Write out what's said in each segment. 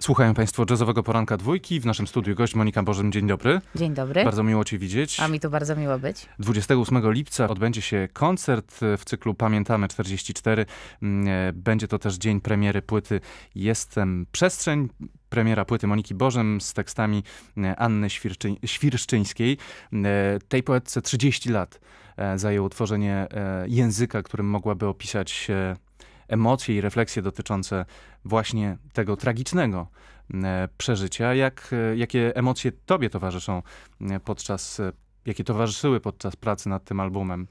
Słuchają Państwo jazzowego poranka dwójki. W naszym studiu gość Monika Bożym. Dzień dobry. Dzień dobry. Bardzo miło Cię widzieć. A mi tu bardzo miło być. 28 lipca odbędzie się koncert e, w cyklu Pamiętamy 44. Mm, e, będzie to też dzień premiery płyty Jestem Przestrzeń premiera płyty Moniki Bożem z tekstami mm, Anny Świrszczyńskiej. Mm, e, tej poetce 30 lat zajęło tworzenie języka, którym mogłaby opisać emocje i refleksje dotyczące właśnie tego tragicznego e, przeżycia. Jak, e, jakie emocje tobie towarzyszą e, podczas, jakie towarzyszyły podczas pracy nad tym albumem?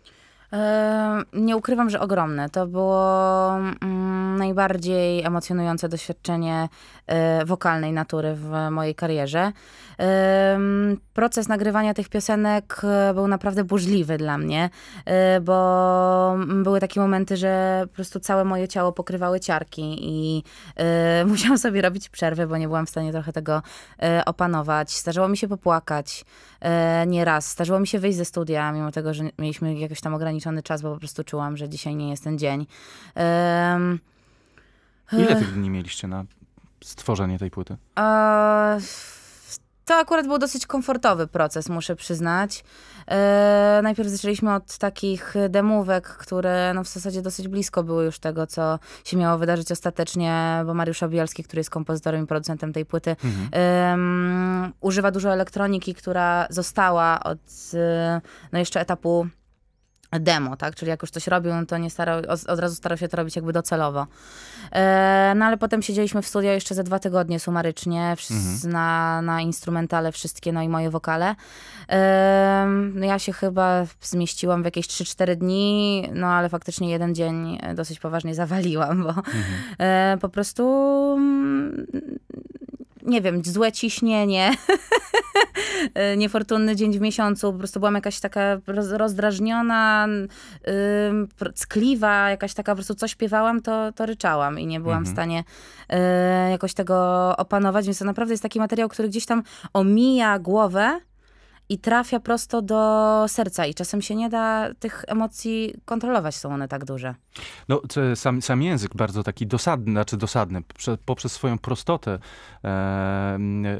Nie ukrywam, że ogromne. To było mm, najbardziej emocjonujące doświadczenie e, wokalnej natury w mojej karierze. Proces nagrywania tych piosenek e, był naprawdę burzliwy dla mnie, e, bo były takie momenty, że po prostu całe moje ciało pokrywały ciarki i musiałam sobie robić przerwy, bo nie byłam w stanie trochę tego opanować. Starzyło mi się popłakać nieraz, Starzyło mi się wyjść ze studia, mimo tego, że mieliśmy jakieś tam ograniczenia ograniczony czas, bo po prostu czułam, że dzisiaj nie jest ten dzień. Um, Ile tych dni mieliście na stworzenie tej płyty? to akurat był dosyć komfortowy proces, muszę przyznać. E, najpierw zaczęliśmy od takich demówek, które no, w zasadzie dosyć blisko były już tego, co się miało wydarzyć ostatecznie, bo Mariusz Obielski, który jest kompozytorem i producentem tej płyty, mhm. używa dużo elektroniki, która została od e, no, jeszcze etapu demo, tak? Czyli jak już coś robił, no to nie starał, od razu starał się to robić jakby docelowo. E, no ale potem siedzieliśmy w studio jeszcze ze dwa tygodnie sumarycznie mhm. na, na instrumentale wszystkie, no i moje wokale. E, no ja się chyba zmieściłam w jakieś 3-4 dni, no ale faktycznie jeden dzień e, dosyć poważnie zawaliłam, bo mhm. e, po prostu mm, nie wiem, złe ciśnienie, niefortunny dzień w miesiącu, po prostu byłam jakaś taka rozdrażniona, yy, ckliwa, jakaś taka po prostu coś śpiewałam, to, to ryczałam i nie byłam mhm. w stanie yy, jakoś tego opanować, więc to naprawdę jest taki materiał, który gdzieś tam omija głowę, i trafia prosto do serca i czasem się nie da tych emocji kontrolować, są one tak duże. No, sam, sam język bardzo taki dosadny, znaczy dosadny, poprzez swoją prostotę e,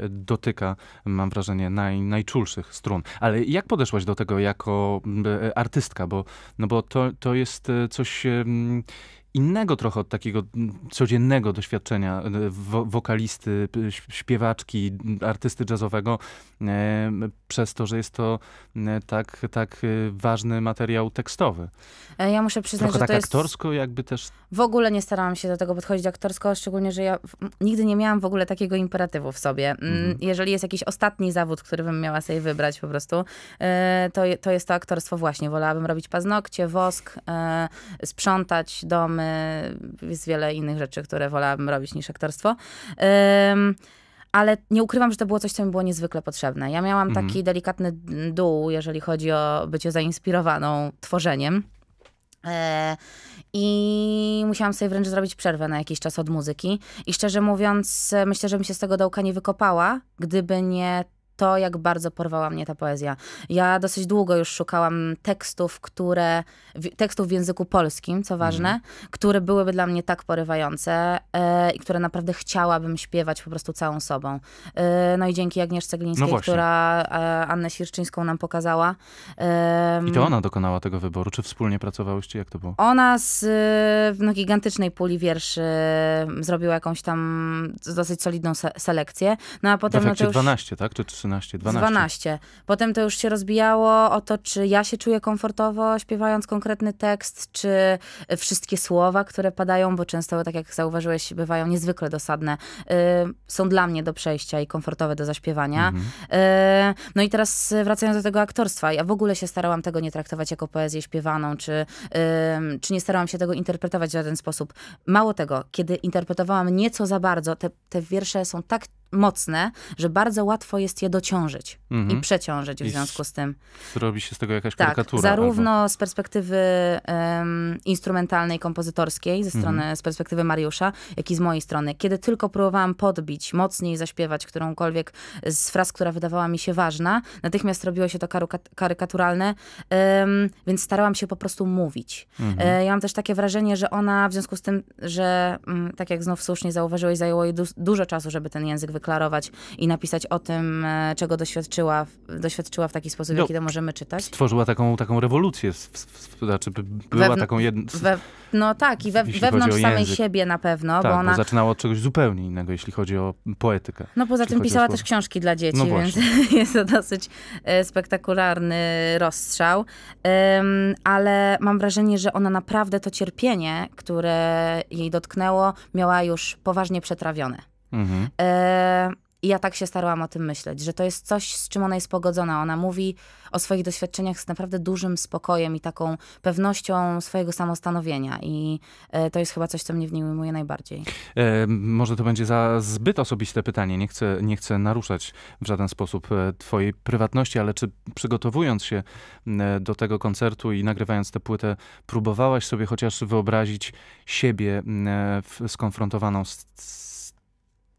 dotyka, mam wrażenie, naj, najczulszych strun. Ale jak podeszłaś do tego jako artystka, bo, no bo to, to jest coś innego trochę od takiego mm, codziennego doświadczenia e, wo wokalisty, śpiewaczki, artysty jazzowego, przez to, że jest to tak, tak e, ważny materiał tekstowy. E, ja muszę przyznać, trochę że tak to jest... aktorsko jakby też... W ogóle nie starałam się do tego podchodzić aktorsko, szczególnie, że ja nigdy nie miałam w ogóle takiego imperatywu w sobie. Mm, mhm. Jeżeli jest jakiś ostatni zawód, który bym miała sobie wybrać po prostu, to, to jest to aktorstwo właśnie. Wolałabym robić paznokcie, wosk, sprzątać domy, mamy, jest wiele innych rzeczy, które wolałabym robić niż aktorstwo. Um, ale nie ukrywam, że to było coś, co mi było niezwykle potrzebne. Ja miałam mhm. taki delikatny dół, jeżeli chodzi o bycie zainspirowaną tworzeniem. E, I musiałam sobie wręcz zrobić przerwę na jakiś czas od muzyki. I szczerze mówiąc, e, myślę, że bym się z tego dołka nie wykopała, gdyby nie to, jak bardzo porwała mnie ta poezja. Ja dosyć długo już szukałam tekstów, które, w, tekstów w języku polskim, co ważne, mm. które byłyby dla mnie tak porywające e, i które naprawdę chciałabym śpiewać po prostu całą sobą. E, no i dzięki Agnieszce Glińskiej, no która e, Annę Świerczyńską nam pokazała. I to ona dokonała tego wyboru? Czy wspólnie pracowałyście? Jak to było? Ona z no, gigantycznej puli wierszy zrobiła jakąś tam dosyć solidną se selekcję. No a potem... No w efekcie no, już... 12, tak? Czy 13? 13, 12. 12. Potem to już się rozbijało o to, czy ja się czuję komfortowo śpiewając konkretny tekst, czy wszystkie słowa, które padają, bo często, tak jak zauważyłeś, bywają niezwykle dosadne, y, są dla mnie do przejścia i komfortowe do zaśpiewania. Mhm. Y, no i teraz wracając do tego aktorstwa, ja w ogóle się starałam tego nie traktować jako poezję śpiewaną, czy, y, czy nie starałam się tego interpretować w żaden sposób. Mało tego, kiedy interpretowałam nieco za bardzo, te, te wiersze są tak mocne, że bardzo łatwo jest je dociążyć mhm. i przeciążyć w I związku z tym. Robi się z tego jakaś tak, karykatura. Zarówno albo... z perspektywy um, instrumentalnej, kompozytorskiej, ze strony, mhm. z perspektywy Mariusza, jak i z mojej strony. Kiedy tylko próbowałam podbić, mocniej zaśpiewać którąkolwiek z fraz, która wydawała mi się ważna, natychmiast robiło się to karykaturalne, um, więc starałam się po prostu mówić. Mhm. E, ja mam też takie wrażenie, że ona w związku z tym, że mm, tak jak znów słusznie zauważyłeś, zajęło jej du dużo czasu, żeby ten język wykonać, zadeklarować i napisać o tym, e, czego doświadczyła, doświadczyła w taki sposób, no, jaki to możemy czytać. Stworzyła taką, taką rewolucję, znaczy była Wewn taką jedną... No tak, i we, wewnątrz samej siebie na pewno. Tak, bo ona bo zaczynała od czegoś zupełnie innego, jeśli chodzi o poetykę. No poza tym pisała też książki dla dzieci, no więc jest to dosyć e, spektakularny rozstrzał. Um, ale mam wrażenie, że ona naprawdę to cierpienie, które jej dotknęło, miała już poważnie przetrawione. Mhm. E, I ja tak się starałam o tym myśleć, że to jest coś, z czym ona jest pogodzona. Ona mówi o swoich doświadczeniach z naprawdę dużym spokojem i taką pewnością swojego samostanowienia. I e, to jest chyba coś, co mnie w niej ujmuje najbardziej. E, może to będzie za zbyt osobiste pytanie. Nie chcę, nie chcę naruszać w żaden sposób e, twojej prywatności, ale czy przygotowując się do tego koncertu i nagrywając tę płytę, próbowałaś sobie chociaż wyobrazić siebie skonfrontowaną z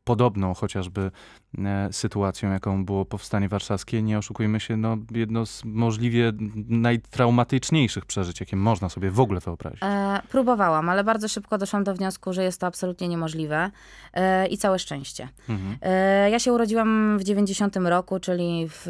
podobną chociażby e, sytuacją, jaką było powstanie warszawskie. Nie oszukujmy się, no, jedno z możliwie najtraumatyczniejszych przeżyć, jakie można sobie w ogóle wyobrazić. E, próbowałam, ale bardzo szybko doszłam do wniosku, że jest to absolutnie niemożliwe e, i całe szczęście. Mhm. E, ja się urodziłam w 90 roku, czyli w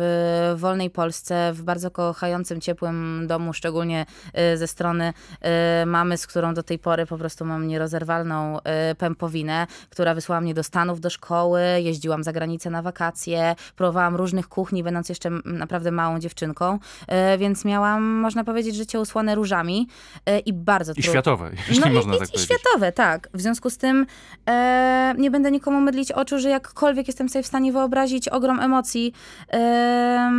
wolnej Polsce, w bardzo kochającym, ciepłym domu, szczególnie e, ze strony e, mamy, z którą do tej pory po prostu mam nierozerwalną pępowinę, która wysłała mnie do Stanów, do szkoły, jeździłam za granicę na wakacje, próbowałam różnych kuchni, będąc jeszcze naprawdę małą dziewczynką, e, więc miałam, można powiedzieć, życie usłane różami e, i bardzo... I światowe, jeśli no, można i, tak i, powiedzieć. I światowe, tak. W związku z tym e, nie będę nikomu mydlić oczu, że jakkolwiek jestem sobie w stanie wyobrazić ogrom emocji e,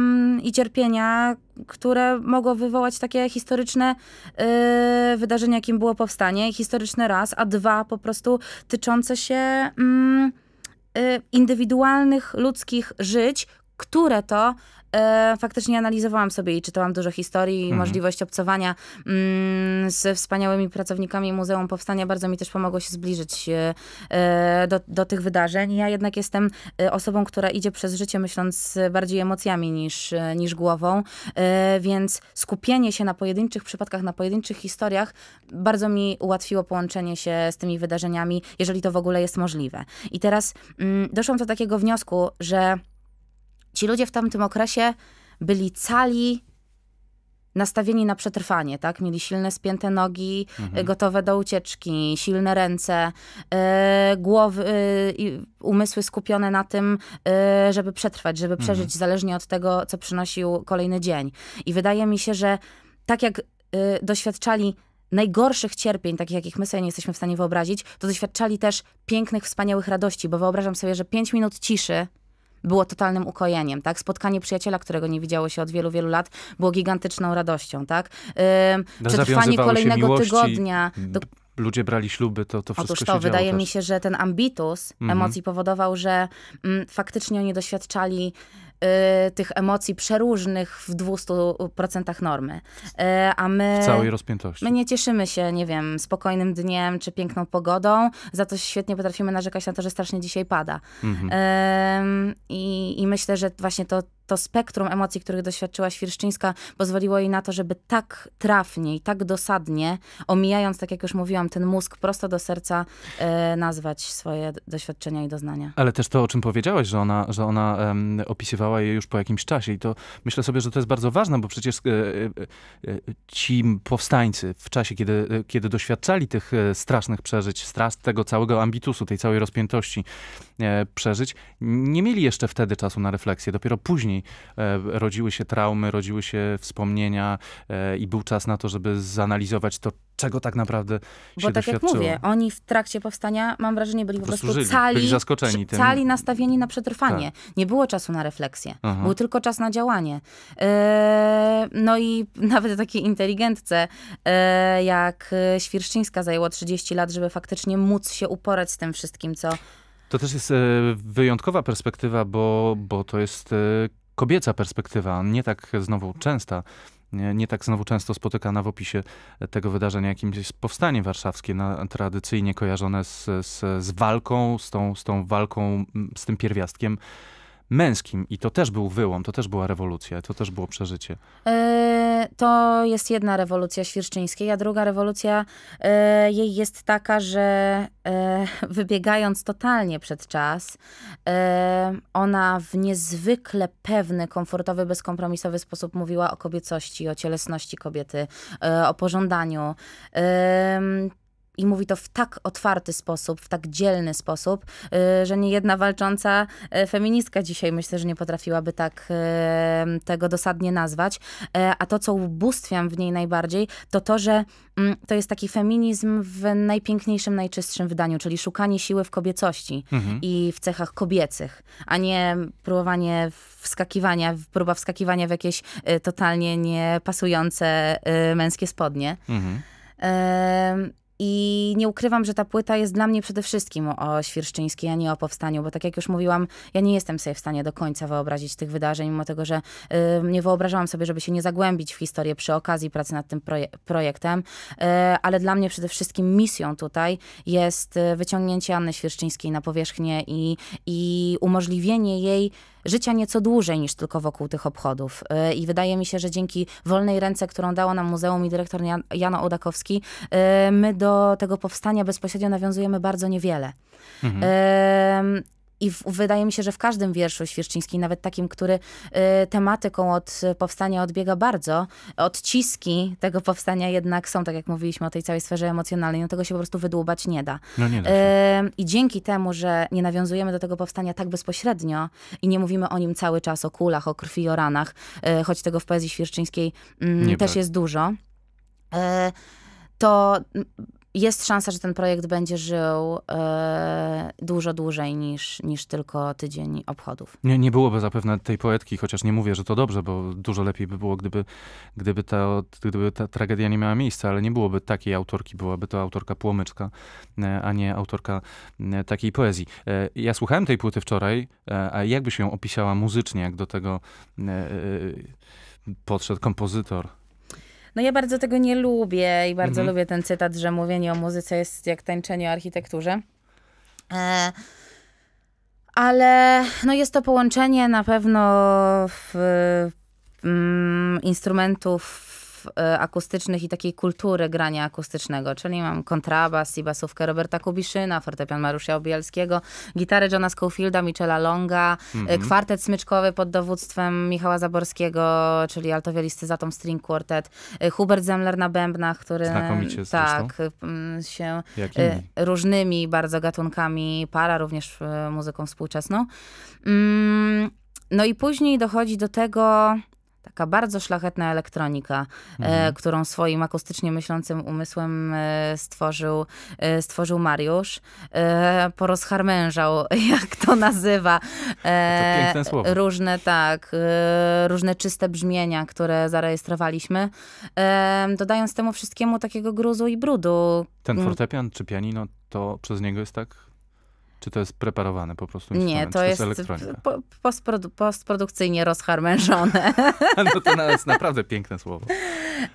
i cierpienia, które mogło wywołać takie historyczne e, wydarzenie, jakim było powstanie, historyczny raz, a dwa po prostu tyczące się. Mm Y, indywidualnych ludzkich żyć, które to e, faktycznie analizowałam sobie i czytałam dużo historii, mhm. możliwość obcowania mm, z wspaniałymi pracownikami Muzeum Powstania bardzo mi też pomogło się zbliżyć e, e do, do tych wydarzeń. Ja jednak jestem e, osobą, która idzie przez życie myśląc bardziej emocjami niż, e, niż głową, e, więc skupienie się na pojedynczych przypadkach, na pojedynczych historiach bardzo mi ułatwiło połączenie się z tymi wydarzeniami, jeżeli to w ogóle jest możliwe. I teraz mm, doszłam do takiego wniosku, że Ci ludzie w tamtym okresie byli cali nastawieni na przetrwanie, tak? Mieli silne, spięte nogi, mhm. Y, gotowe do ucieczki, silne ręce, y, głowy, y, umysły skupione na tym, y, żeby przetrwać, żeby mhm. przeżyć, mhm. zależnie od tego, co przynosił kolejny dzień. I wydaje mi się, że tak jak doświadczali najgorszych cierpień, takich jakich my sobie nie jesteśmy w stanie wyobrazić, to doświadczali też pięknych, wspaniałych radości, bo wyobrażam sobie, że pięć minut ciszy było totalnym ukojeniem, tak? Spotkanie przyjaciela, którego nie widziało się od wielu, wielu lat, było gigantyczną radością, tak? Yy, przetrwanie kolejnego tygodnia... Do ludzie brali śluby, to, to wszystko Otóż to, wydaje też. mi się, że ten ambitus mhm. emocji powodował, że mm, faktycznie oni doświadczali Y, tych emocji przeróżnych w 200% normy. Y, a my. W całej rozpiętości. My nie cieszymy się, nie wiem, spokojnym dniem czy piękną pogodą, za to świetnie potrafimy narzekać na to, że strasznie dzisiaj pada. Mhm. I, I myślę, że właśnie to to spektrum emocji, których doświadczyła Świerszczyńska, pozwoliło jej na to, żeby tak trafnie i tak dosadnie, omijając, tak jak już mówiłam, ten mózg prosto do serca, e, nazwać swoje doświadczenia i doznania. Ale też to, o czym powiedziałaś, że ona, że ona em, opisywała je już po jakimś czasie i to myślę sobie, że to jest bardzo ważne, bo przecież e, e, e ci powstańcy w czasie, kiedy, e, kiedy doświadczali tych e, strasznych przeżyć, strasz tego całego ambitusu, tej całej rozpiętości przeżyć, nie mieli jeszcze wtedy czasu na refleksję, dopiero później E, rodziły się traumy, rodziły się wspomnienia e, i był czas na to, żeby zanalizować to, czego tak naprawdę się Bo tak jak mówię, oni w trakcie powstania, mam wrażenie, byli po, po prostu, żyli, cali, byli zaskoczeni tym. cali nastawieni na przetrwanie. Tak. Nie było czasu na refleksję. Aha. Był tylko czas na działanie. E, no i nawet takiej inteligentce jak Świerszczyńska zajęło 30 lat, żeby faktycznie móc się uporać z tym wszystkim, co to też jest wyjątkowa perspektywa, bo, bo to jest kobieca perspektywa, nie tak znowu częsta, nie, nie, tak znowu często spotykana w opisie tego wydarzenia, jakim jest powstanie warszawskie, na, tradycyjnie kojarzone z, z, z walką, z tą, z tą walką, z tym pierwiastkiem męskim i to też był wyłom, to też była rewolucja, to też było przeżycie. E, to jest jedna rewolucja świerszczyńskiej, a druga rewolucja e, jej jest taka, że e, wybiegając totalnie przed czas, ona w niezwykle pewny, komfortowy, bezkompromisowy sposób mówiła o kobiecości, o cielesności kobiety, o pożądaniu i mówi to w tak otwarty sposób, w tak dzielny sposób, y, że nie jedna walcząca y, feministka dzisiaj myślę, że nie potrafiłaby tak y, tego dosadnie nazwać. A to, co ubóstwiam w niej najbardziej, to to, że mm, to jest taki feminizm w najpiękniejszym, najczystszym wydaniu, czyli szukanie siły w kobiecości mhm. i w cechach kobiecych, a nie próbowanie wskakiwania, próba wskakiwania w jakieś totalnie niepasujące męskie spodnie. Mhm. I nie ukrywam, że ta płyta jest dla mnie przede wszystkim o Świerszczyńskiej, a nie o powstaniu, bo tak jak już mówiłam, ja nie jestem sobie w stanie do końca wyobrazić tych wydarzeń, mimo tego, że y, nie wyobrażałam sobie, żeby się nie zagłębić w historię przy okazji pracy nad tym proje projektem, y, ale dla mnie przede wszystkim misją tutaj jest y, wyciągnięcie Anny Świerszczyńskiej na powierzchnię i, i umożliwienie jej życia nieco dłużej niż tylko wokół tych obchodów. E, I wydaje mi się, że dzięki wolnej ręce, którą dało nam muzeum i dyrektor Jana Odakowski, e, my do tego powstania bezpośrednio nawiązujemy bardzo niewiele. Mhm. I w, wydaje mi się, że w każdym wierszu Świerczyńskiej, nawet takim, który y, tematyką od powstania odbiega bardzo, odciski tego powstania jednak są, tak jak mówiliśmy, o tej całej sferze emocjonalnej. No tego się po prostu wydłubać nie da. No nie da y, I dzięki temu, że nie nawiązujemy do tego powstania tak bezpośrednio i nie mówimy o nim cały czas, o kulach, o krwi, o ranach, y, choć tego w poezji Świerczyńskiej mm, też jest dużo, y, to jest szansa, że ten projekt będzie żył e, dużo dłużej niż, niż tylko tydzień obchodów. Nie, nie byłoby zapewne tej poetki, chociaż nie mówię, że to dobrze, bo dużo lepiej by było, gdyby, gdyby, ta, gdyby ta tragedia nie miała miejsca, ale nie byłoby takiej autorki, byłaby to autorka Płomyczka, e, a nie autorka e, takiej poezji. E, ja słuchałem tej płyty wczoraj, a jakbyś ją opisała muzycznie, jak do tego podszedł kompozytor? No ja bardzo tego nie lubię i bardzo mhm. lubię ten cytat, że mówienie o muzyce jest jak tańczenie o architekturze. E, ale no jest to połączenie na pewno w, mm, instrumentów E, akustycznych i takiej kultury grania akustycznego, czyli mam kontrabas i basówkę Roberta Kubiszyna, fortepian Marusia Obielskiego, gitarę Johna Schofielda, Michela Longa, mm -hmm. kwartet smyczkowy pod dowództwem Michała Zaborskiego, czyli altowielisty Zatom String Quartet, e, Hubert Zemler na bębnach, który Znakomicie tak, zresztą. się Jakimi? różnymi bardzo gatunkami para, również muzyką współczesną. Mm, no i później dochodzi do tego taka bardzo szlachetna elektronika, e, mhm. e, którą swoim akustycznie myślącym umysłem e, stworzył, e, stworzył Mariusz. E, porozharmężał, jak to nazywa. E, no to piękne słowo. Różne, tak, e, różne czyste brzmienia, które zarejestrowaliśmy, dodając temu wszystkiemu takiego gruzu i brudu. Ten mm. fortepian czy pianino, to przez niego jest tak czy to jest preparowane po prostu Nie, to jest, jest po, postprodu postprodukcyjnie rozharmężone. no to jest naprawdę piękne słowo.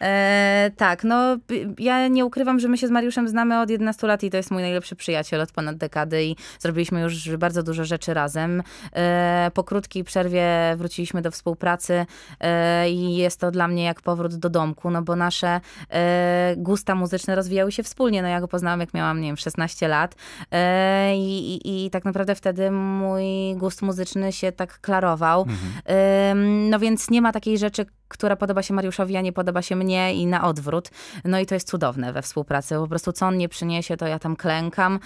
E, tak, no ja nie ukrywam, że my się z Mariuszem znamy od 11 lat i to jest mój najlepszy przyjaciel od ponad dekady i zrobiliśmy już bardzo dużo rzeczy razem. E, po krótkiej przerwie wróciliśmy do współpracy e, i jest to dla mnie jak powrót do domku, no bo nasze e, gusta muzyczne rozwijały się wspólnie. No ja go poznałam jak miałam, nie wiem, 16 lat e, i i, tak naprawdę wtedy mój gust muzyczny się tak klarował. Mhm. Ym, no więc nie ma takiej rzeczy, która podoba się Mariuszowi, a nie podoba się mnie i na odwrót. No i to jest cudowne we współpracy. Po prostu co on nie przyniesie, to ja tam klękam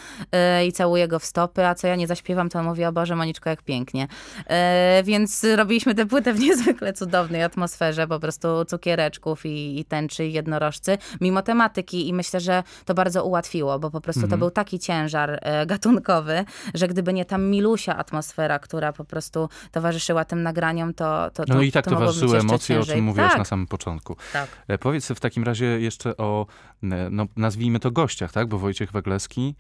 yy, i całuję go w stopy, a co ja nie zaśpiewam, to on mówi, o Boże, Moniczko, jak pięknie. Yy, więc robiliśmy tę płytę w niezwykle cudownej atmosferze, po prostu cukiereczków i, i tęczy, i jednorożcy, mimo tematyki i myślę, że to bardzo ułatwiło, bo po prostu mhm. to był taki ciężar yy, gatunkowy, że gdyby nie ta milusia atmosfera, która po prostu towarzyszyła tym nagraniom, to, to, to No i tak to towarzyszyły emocje, o czym mówiłaś tak. na samym początku. Tak. E, powiedz w takim razie jeszcze o, e, no, nazwijmy to gościach, tak? Bo Wojciech Wegleski,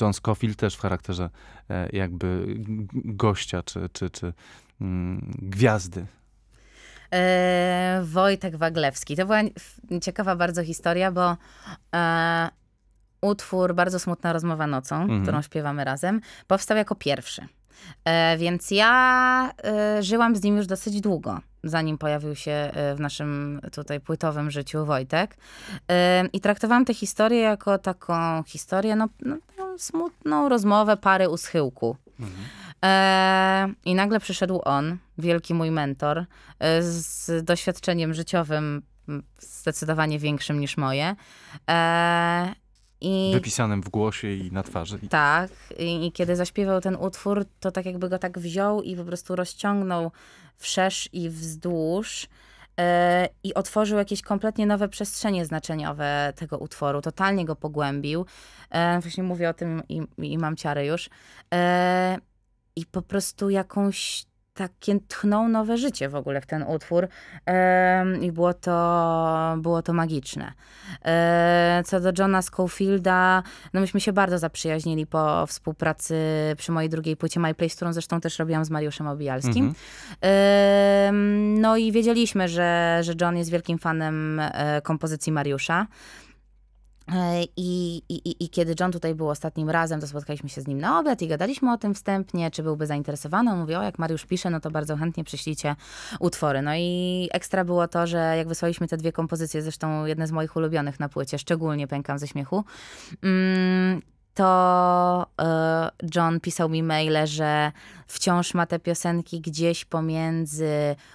John Scofield też w charakterze e, jakby gościa, czy, czy, czy mm, gwiazdy E, Wojtek Waglewski. To była ciekawa bardzo historia, bo e, utwór Bardzo smutna rozmowa nocą, mm -hmm. którą śpiewamy razem, powstał jako pierwszy. E, więc ja e, żyłam z nim już dosyć długo, zanim pojawił się e, w naszym tutaj płytowym życiu Wojtek. I traktowałam tę historię jako taką historię, no, no, no smutną rozmowę pary u schyłku. Mhm. I nagle przyszedł on, wielki mój mentor, z doświadczeniem życiowym zdecydowanie większym niż moje. I, Wypisanym w głosie i na twarzy. Tak. I, I, kiedy zaśpiewał ten utwór, to tak jakby go tak wziął i po prostu rozciągnął wszerz i wzdłuż e, i otworzył jakieś kompletnie nowe przestrzenie znaczeniowe tego utworu. Totalnie go pogłębił. E, właśnie mówię o tym i, i mam ciary już. E, I po prostu jakąś takie tchnął nowe życie w ogóle w ten utwór i było to, było to magiczne. E, co do Johna Schofielda, no myśmy się bardzo zaprzyjaźnili po współpracy przy mojej drugiej płycie My Place, którą zresztą też robiłam z Mariuszem Obijalskim. Mhm. no i wiedzieliśmy, że, że John jest wielkim fanem e, kompozycji Mariusza. E, I, i, I kiedy John tutaj był ostatnim razem, to spotkaliśmy się z nim na obiad i gadaliśmy o tym wstępnie, czy byłby zainteresowany. On mówi, o jak Mariusz pisze, no to bardzo chętnie przyślijcie utwory. No i ekstra było to, że jak wysłaliśmy te dwie kompozycje, zresztą jedne z moich ulubionych na płycie, szczególnie pękam ze śmiechu, mm, to e, John pisał mi maile, że wciąż ma te piosenki gdzieś pomiędzy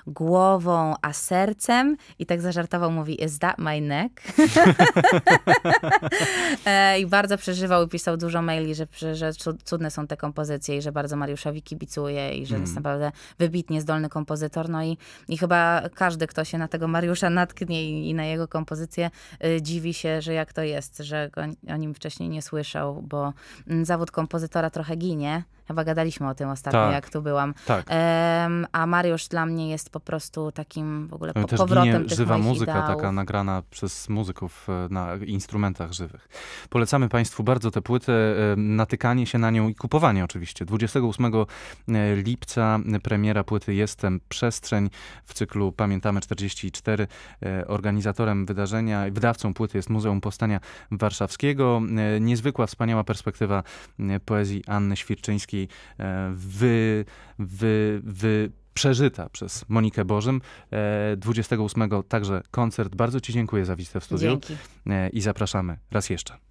głową a sercem i tak zażartował, mówi, is that my neck? E, I bardzo przeżywał i pisał dużo maili, że, że cudne są te kompozycje i że bardzo Mariuszowi kibicuje i że mm. jest mhm. naprawdę wybitnie zdolny kompozytor. No i, i chyba każdy, kto się na tego Mariusza natknie i, i na jego kompozycję, y, dziwi się, że jak to jest, że go, o nim wcześniej nie słyszał, bo mm, zawód kompozytora trochę ginie. Chyba gadaliśmy o tym ostatnio, tak. jak tu byłam. Tak. Um, a Mariusz dla mnie jest po prostu takim w ogóle no po, Też powrotem ginie tych żywa muzyka, ideałów. taka nagrana przez muzyków e, na instrumentach żywych. Polecamy Państwu bardzo tę płytę, e, natykanie się na nią i kupowanie oczywiście. 28 e, lipca premiera płyty Jestem Przestrzeń w cyklu Pamiętamy 44. Organizatorem wydarzenia i wydawcą płyty jest Muzeum Powstania Warszawskiego. Niezwykła, wspaniała perspektywa poezji Anny Świerczyńskiej wyprzeżyta e, wy, wy, wy przeżyta przez Monikę Bożym. 28 e, także koncert. Bardzo Ci dziękuję za wizytę w studiu Dzięki. E, i zapraszamy raz jeszcze.